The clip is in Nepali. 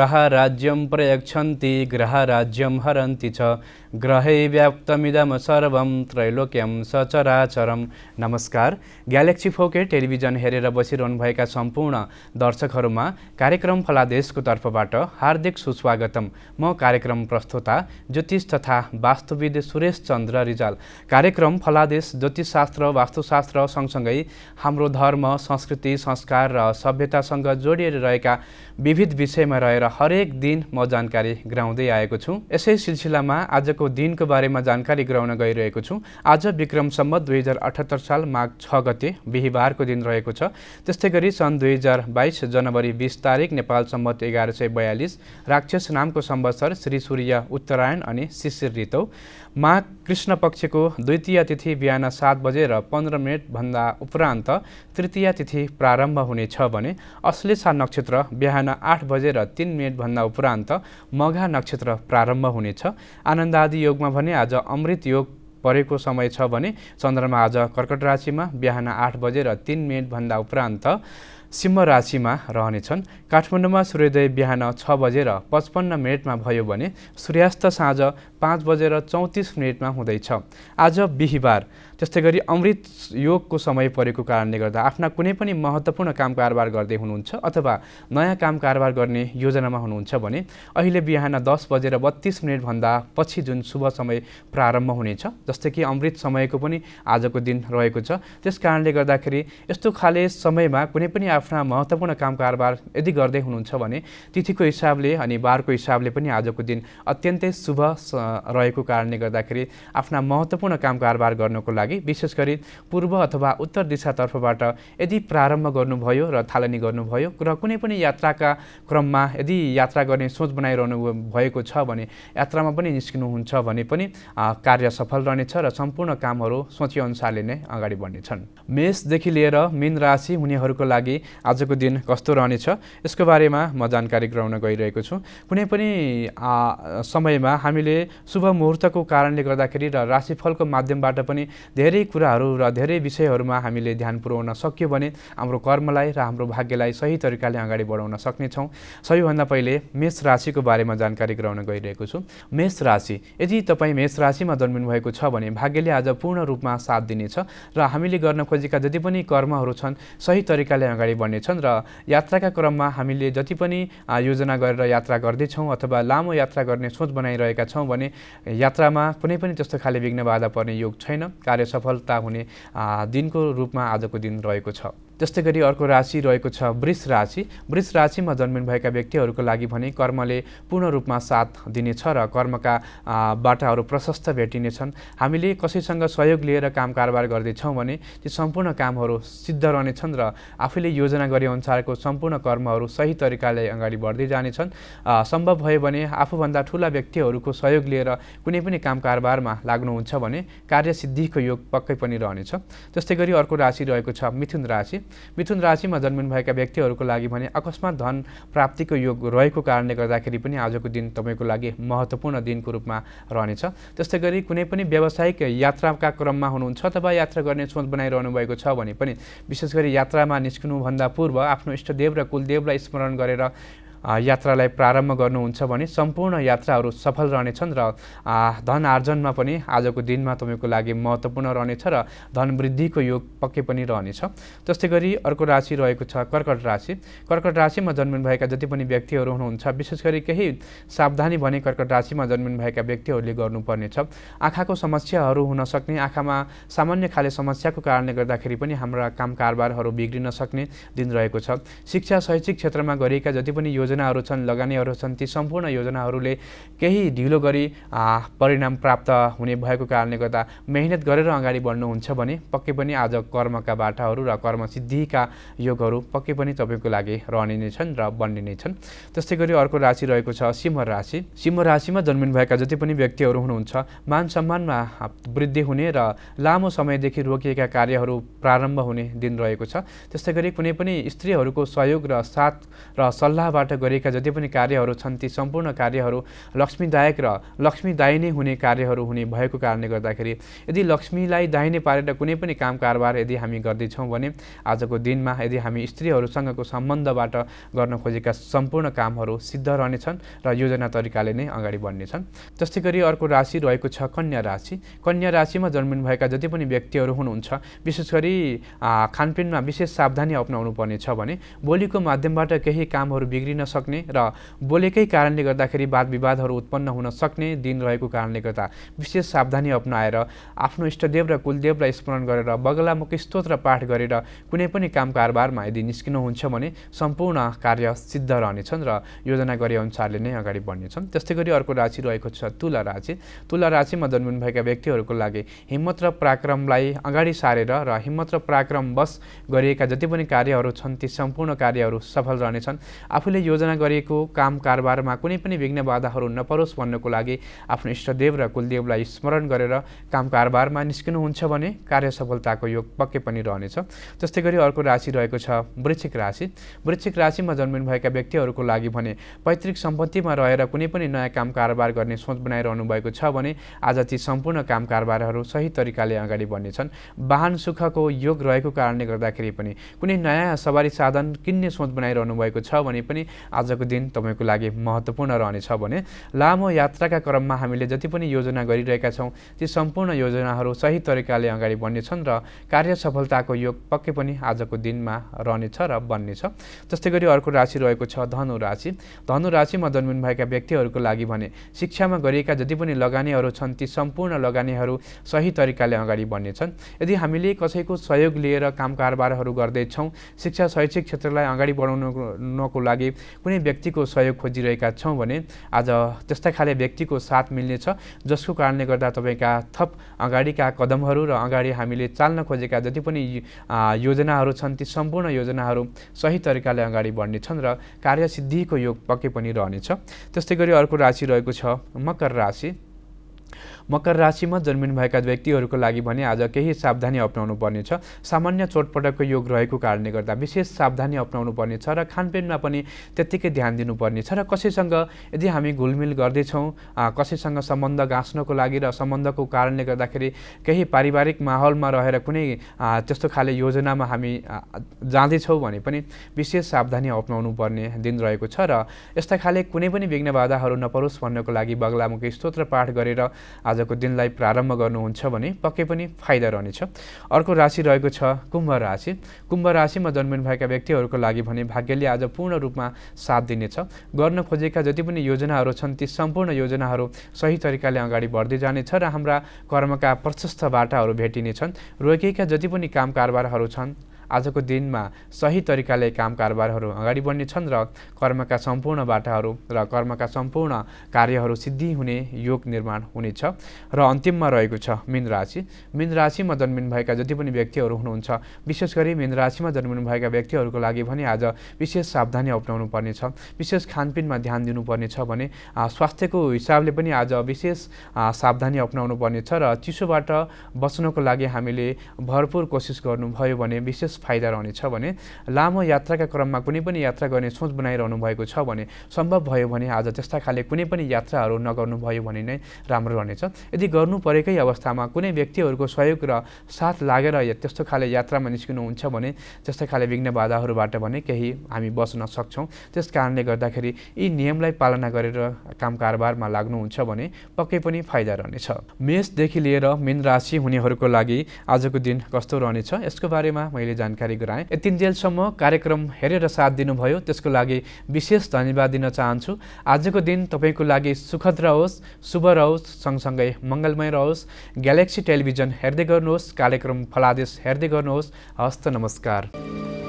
ग्रह राज्यम प्रयक्षन्ति ग्रह राज्यम हरन्ति छ ग्रहै व्याप्तमिदम सर्वम त्रैलोक्यम सचराचरम नमस्कार ग्यालेक्सी फोके टेलिभिजन हेरेर बसिरहनुभएका सम्पूर्ण दर्शकहरूमा कार्यक्रम फलादेशको तर्फबाट हार्दिक सुस्वागतम म कार्यक्रम प्रस्तुता ज्योतिष तथा वास्तुविद सुरेश चन्द्र रिजाल कार्यक्रम फलादेश ज्योतिषशास्त्र वास्तुशास्त्र सँगसँगै हाम्रो धर्म संस्कृति संस्कार र सभ्यतासँग जोडिएर रहेका विविध विषयमा रहेर हरेक दिन म जानकारी गराउँदै आएको छु यसै सिलसिलामा आजको दिनको बारेमा जानकारी गराउन गइरहेको छु आज विक्रम सम्मत दुई हजार अठहत्तर साल माघ छ गते बिहिबारको दिन रहेको छ त्यस्तै गरी सन् दुई हजार बाइस जनवरी बिस तारिक नेपाल सम्मत एघार सय बयालिस राक्षस नामको सम्वत्सर श्री सूर्य उत्तरायण अनि शिशिर ऋतौ मा कृष्ण पक्षको द्वितीय तिथि बिहान सात बजेर पन्ध्र मिनटभन्दा उपरान्त तृतीय तिथि प्रारम्भ हुनेछ भने अश्लेषा नक्षत्र बिहान आठ बजेर तिन मिनटभन्दा उपरान्त मघा नक्षत्र प्रारम्भ हुनेछ आनन्दादि योगमा भने आज अमृत योग परेको समय छ भने चन्द्रमा आज कर्कट राशिमा बिहान आठ बजेर तिन मिनटभन्दा उपरान्त सिंह राशिमा रहनेछन् काठमाडौँमा सूर्योदय बिहान छ बजेर पचपन्न मिनटमा भयो भने सूर्यास्त साँझ पाँच बजेर चौतिस मिनटमा हुँदैछ आज बिहिबार त्यस्तै गरी अमृत योगको समय परेको कारणले गर्दा आफ्ना कुनै पनि महत्त्वपूर्ण काम कारोबार गर्दै हुनुहुन्छ अथवा नयाँ काम कारोबार गर्ने योजनामा हुनुहुन्छ भने अहिले बिहान दस बजेर बत्तिस मिनटभन्दा पछि जुन शुभ समय प्रारम्भ हुनेछ जस्तै कि अमृत समयको पनि आजको दिन रहेको छ त्यस कारणले गर्दाखेरि यस्तो खाले समयमा कुनै पनि आफ्ना महत्त्वपूर्ण काम कारोबार यदि गर्दै हुनुहुन्छ भने तिथिको हिसाबले अनि बारको हिसाबले पनि आजको दिन अत्यन्तै शुभ रहेको कारणले गर्दाखेरि आफ्ना महत्त्वपूर्ण काम कारोबार गर्नको लागि विशेष गरी पूर्व अथवा उत्तर दिशातर्फबाट यदि प्रारम्भ गर्नुभयो र थालनी गर्नुभयो र कुनै पनि यात्राका क्रममा यदि यात्रा गर्ने सोच बनाइरहनु भएको छ भने यात्रामा पनि निस्किनुहुन्छ भने पनि कार्य सफल रहनेछ र सम्पूर्ण कामहरू सोचेअनुसारले नै अगाडि बढ्नेछन् मेषदेखि लिएर मीन राशि हुनेहरूको लागि आजको दिन कस्तो रहनेछ यसको बारेमा म जानकारी गराउन गइरहेको छु कुनै पनि समयमा हामीले शुभ मुहुर्तको कारणले गर्दाखेरि र राशिफलको माध्यमबाट पनि धेरै कुराहरू र धेरै विषयहरूमा हामीले ध्यान पुर्याउन सक्यो भने हाम्रो कर्मलाई र हाम्रो भाग्यलाई सही तरिकाले अगाडि बढाउन सक्नेछौँ सबैभन्दा पहिले मेष राशिको बारेमा जानकारी गराउन गइरहेको छु मेष राशि यदि तपाईँ मेष राशिमा जन्मिनु भएको छ भने भाग्यले आज पूर्ण रूपमा साथ दिनेछ र हामीले गर्न खोजेका जति पनि कर्महरू छन् सही तरिकाले अगाडि बढ्नेछन् र यात्राका क्रममा हामीले जति पनि योजना गरेर यात्रा गर्दैछौँ अथवा लामो यात्रा गर्ने सोच बनाइरहेका छौँ भने यात्रामा कुनै पनि त्यस्तो खाले विघ्न बाधा पर्ने योग छैन कार्य सफलता हुने दिनको रूपमा आजको दिन रहेको छ त्यस्तै गरी अर्को राशि रहेको छ वृष राशि वृष राशिमा भएका व्यक्तिहरूको लागि भने कर्मले पूर्ण रूपमा साथ दिनेछ र कर्मका बाटाहरू प्रशस्त भेटिनेछन् हामीले कसैसँग सहयोग लिएर काम कारोबार गर्दैछौँ भने ती सम्पूर्ण कामहरू सिद्ध रहनेछन् र आफूले योजना गरे अनुसारको सम्पूर्ण कर्महरू सही तरिकाले अगाडि बढ्दै जानेछन् सम्भव भयो भने आफूभन्दा ठुला व्यक्तिहरूको सहयोग लिएर कुनै पनि काम कारोबारमा लाग्नुहुन्छ भने कार्यसिद्धिको योग पक्कै पनि रहनेछ त्यस्तै गरी अर्को राशि रहेको छ मिथुन राशि मिथुन राशिमा जन्मिनुभएका व्यक्तिहरूको लागि भने अकस्मात धन प्राप्तिको योग रहेको कारणले गर्दाखेरि पनि आजको दिन तपाईँको लागि महत्त्वपूर्ण दिनको रूपमा रहनेछ त्यस्तै गरी कुनै पनि व्यावसायिक यात्राका क्रममा हुनुहुन्छ अथवा यात्रा गर्ने सोच बनाइरहनु भएको छ भने पनि विशेष गरी यात्रामा निस्किनुभन्दा पूर्व आफ्नो इष्टदेव र कुलदेवलाई स्मरण गरेर यात्रालाई प्रारम्भ गर्नुहुन्छ भने सम्पूर्ण यात्राहरू सफल रहनेछन् र धन आर्जनमा पनि आजको दिनमा तपाईँको लागि महत्त्वपूर्ण रहनेछ र धन वृद्धिको योग पक्कै पनि रहनेछ त्यस्तै गरी अर्को राशि रहेको छ कर्कट राशि कर्कट राशिमा भएका जति पनि व्यक्तिहरू हुनुहुन्छ विशेष गरी केही सावधानी भने कर्कट राशिमा जन्मिनुभएका व्यक्तिहरूले गर्नुपर्नेछ आँखाको समस्याहरू हुन सक्ने आँखामा सामान्य खाले समस्याको कारणले गर्दाखेरि पनि हाम्रा काम कारोबारहरू बिग्रिन सक्ने दिन रहेको छ शिक्षा शैक्षिक क्षेत्रमा गरिएका जति पनि योजना योजनाहरू छन् लगानीहरू छन् ती सम्पूर्ण योजनाहरूले केही ढिलो गरी परिणाम प्राप्त हुने भएको कारणले गर्दा मेहनत गरेर अगाडि बढ्नुहुन्छ भने पक्कै पनि आज कर्मका बाटाहरू र कर्मसिद्धिका योगहरू पक्कै पनि तपाईँको लागि रहने नै छन् र बन्ने नै छन् त्यस्तै गरी अर्को राशि रहेको छ सिंह राशि सिंह राशिमा जन्मिनुभएका जति पनि व्यक्तिहरू हुनुहुन्छ मान सम्मानमा वृद्धि हुने र लामो समयदेखि रोकिएका कार्यहरू प्रारम्भ हुने दिन रहेको छ त्यस्तै गरी कुनै पनि स्त्रीहरूको सहयोग र साथ र सल्लाहबाट गरिएका जति पनि कार्यहरू छन् ती सम्पूर्ण कार्यहरू लक्ष्मीदायक र लक्ष्मीदायी नै हुने कार्यहरू हुने भएको कारणले गर्दाखेरि यदि लक्ष्मीलाई दाहिने पारेर कुनै पनि काम कारोबार यदि हामी गर्दैछौँ भने आजको दिनमा यदि हामी स्त्रीहरूसँगको सम्बन्धबाट गर्न खोजेका सम्पूर्ण कामहरू सिद्ध रहनेछन् र योजना तरिकाले नै अगाडि बढ्नेछन् जस्तै गरी अर्को राशि रहेको छ कन्या राशि कन्या राशिमा जन्मिनुभएका जति पनि व्यक्तिहरू हुनुहुन्छ विशेष गरी खानपिनमा विशेष सावधानी अप्नाउनु पर्नेछ भने बोलीको माध्यमबाट केही कामहरू बिग्रिन सक्ने र बोलेकै कारणले गर्दाखेरि वाद विवादहरू उत्पन्न हुन सक्ने दिन रहेको कारणले गर्दा विशेष सावधानी अप्नाएर आफ्नो इष्टदेव र कुलदेवलाई स्मरण गरेर बगलामुखी स्तोत्र पाठ गरेर कुनै पनि काम कारबारमा यदि निस्किनुहुन्छ भने सम्पूर्ण कार्य सिद्ध रहनेछन् र योजना गरे अनुसारले नै अगाडि बढ्नेछन् त्यस्तै गरी अर्को राशि रहेको छ तुला राशि तुला राशिमा भएका व्यक्तिहरूको लागि हिम्मत र पराक्रमलाई अगाडि सारेर र हिम्मत र पराक्रमवश गरिएका जति पनि कार्यहरू छन् ती सम्पूर्ण कार्यहरू सफल रहनेछन् आफूले योजना आयोजना गरिएको काम कारबारमा कुनै पनि विघ्न बाधाहरू नपरोस् भन्नको लागि आफ्नो इष्टदेव र कुलदेवलाई स्मरण गरेर काम कारबारमा निस्किनुहुन्छ भने कार्य सफलताको योग पक्कै पनि रहनेछ त्यस्तै गरी अर्को राशि रहेको छ वृक्षिक राशि वृक्षिक राशिमा जन्मिनुभएका व्यक्तिहरूको लागि भने पैतृक सम्पत्तिमा रहेर कुनै पनि नयाँ काम कारोबार गर्ने सोच बनाइरहनु भएको छ भने आज ती सम्पूर्ण काम कारबारहरू सही तरिकाले अगाडि बढ्नेछन् वाहन सुखको योग रहेको कारणले गर्दाखेरि पनि कुनै नयाँ सवारी साधन किन्ने सोच बनाइरहनु भएको छ भने पनि आजको दिन तपाईँको लागि महत्त्वपूर्ण रहनेछ भने लामो यात्राका क्रममा हामीले जति पनि योजना गरिरहेका छौँ ती सम्पूर्ण योजनाहरू सही तरिकाले अगाडि बढ्नेछन् र कार्य सफलताको योग पक्कै पनि आजको दिनमा रहनेछ र बन्नेछ त्यस्तै गरी अर्को राशि रहेको छ धनु राशि धनु राशिमा भएका व्यक्तिहरूको लागि भने शिक्षामा गरिएका जति पनि लगानीहरू छन् ती सम्पूर्ण लगानीहरू सही तरिकाले अगाडि बढ्नेछन् यदि हामीले कसैको सहयोग लिएर काम कारोबारहरू गर्दैछौँ शिक्षा शैक्षिक क्षेत्रलाई अगाडि बढाउनको लागि कुनै व्यक्तिको सहयोग खोजिरहेका छौँ भने आज त्यस्तै खाले व्यक्तिको साथ मिल्नेछ जसको कारणले गर्दा तपाईँका थप अगाडिका कदमहरू र अगाडि हामीले चाल्न खोजेका जति पनि योजनाहरू छन् ती सम्पूर्ण योजनाहरू सही तरिकाले अगाडि बढ्नेछन् र कार्यसिद्धिको योग पक्कै पनि रहनेछ त्यस्तै गरी अर्को राशि रहेको छ मकर राशि मकर राशिमा भएका व्यक्तिहरूको लागि भने आज केही सावधानी अप्नाउनु पर्नेछ सामान्य चोटपटकको योग रहेको कारणले गर्दा विशेष सावधानी अप्नाउनु पर्नेछ र खानपिनमा पनि त्यत्तिकै ध्यान दिनुपर्नेछ र कसैसँग यदि हामी घुलमिल गर्दैछौँ कसैसँग सम्बन्ध गाँच्नको लागि र सम्बन्धको कारणले गर्दाखेरि केही पारिवारिक माहौलमा रहेर कुनै त्यस्तो खाले योजनामा हामी जाँदैछौँ भने पनि विशेष सावधानी अप्नाउनु पर्ने दिन रहेको छ र यस्ता खाले कुनै पनि विघ्न बाधाहरू नपरोस् भन्नको लागि बग्लामुखी स्तोत्र पाठ गरेर आज आजको दिनलाई प्रारम्भ गर्नुहुन्छ भने पक्कै पनि फाइदा रहनेछ अर्को राशि रहेको छ कुम्भ राशि कुम्भ राशिमा भएका व्यक्तिहरूको लागि भने भाग्यले आज पूर्ण रूपमा साथ दिनेछ गर्न खोजेका जति पनि योजनाहरू छन् ती सम्पूर्ण योजनाहरू सही तरिकाले अगाडि बढ्दै जानेछ र हाम्रा कर्मका प्रशस्त बाटाहरू भेटिनेछन् रोकिएका जति पनि काम कारबारहरू छन् आजको दिनमा सही तरिकाले काम कारोबारहरू अगाडि बढ्ने छन् र कर्मका सम्पूर्ण बाटाहरू र कर्मका सम्पूर्ण कार्यहरू सिद्धि हुने योग निर्माण हुनेछ र अन्तिममा रहेको छ मिन राशि मिन राशिमा जन्मिनु भएका जति पनि व्यक्तिहरू हुनुहुन्छ विशेष गरी मिन राशिमा जन्मिनु भएका व्यक्तिहरूको लागि भने आज विशेष सावधानी अप्नाउनु पर्नेछ विशेष खानपिनमा ध्यान दिनुपर्नेछ भने स्वास्थ्यको हिसाबले पनि आज विशेष सावधानी अप्नाउनु पर्नेछ र चिसोबाट बस्नको लागि हामीले भरपूर कोसिस गर्नुभयो भने विशेष फाइदा रहनेछ भने लामो यात्राका क्रममा कुनै पनि यात्रा गर्ने सोच बनाइरहनु भएको छ भने सम्भव भयो भने आज त्यस्ता खाले कुनै पनि यात्राहरू नगर्नुभयो भने नै राम्रो रहनेछ यदि गर्नु परेकै अवस्थामा कुनै व्यक्तिहरूको सहयोग र साथ लागेर त्यस्तो खाले यात्रामा निस्किनुहुन्छ भने त्यस्तो खाले विघ्न बाधाहरूबाट भने केही हामी बस्न सक्छौँ त्यस कारणले गर्दाखेरि यी नियमलाई पालना गरेर काम कारोबारमा लाग्नुहुन्छ भने पक्कै पनि फाइदा रहनेछ मेषदेखि लिएर मेन राशि हुनेहरूको लागि आजको दिन कस्तो रहनेछ यसको बारेमा मैले जाने जानकारी गराएँ यतिन्जेलसम्म कार्यक्रम हेरेर साथ दिनुभयो त्यसको लागि विशेष धन्यवाद दिन चाहन्छु आजको दिन तपाईँको लागि सुखद रहोस् शुभ रहोस् सँगसँगै मङ्गलमय रहोस् ग्यालेक्सी टेलिभिजन हेर्दै गर्नुहोस् कार्यक्रम फलादेश हेर्दै गर्नुहोस् हस्त नमस्कार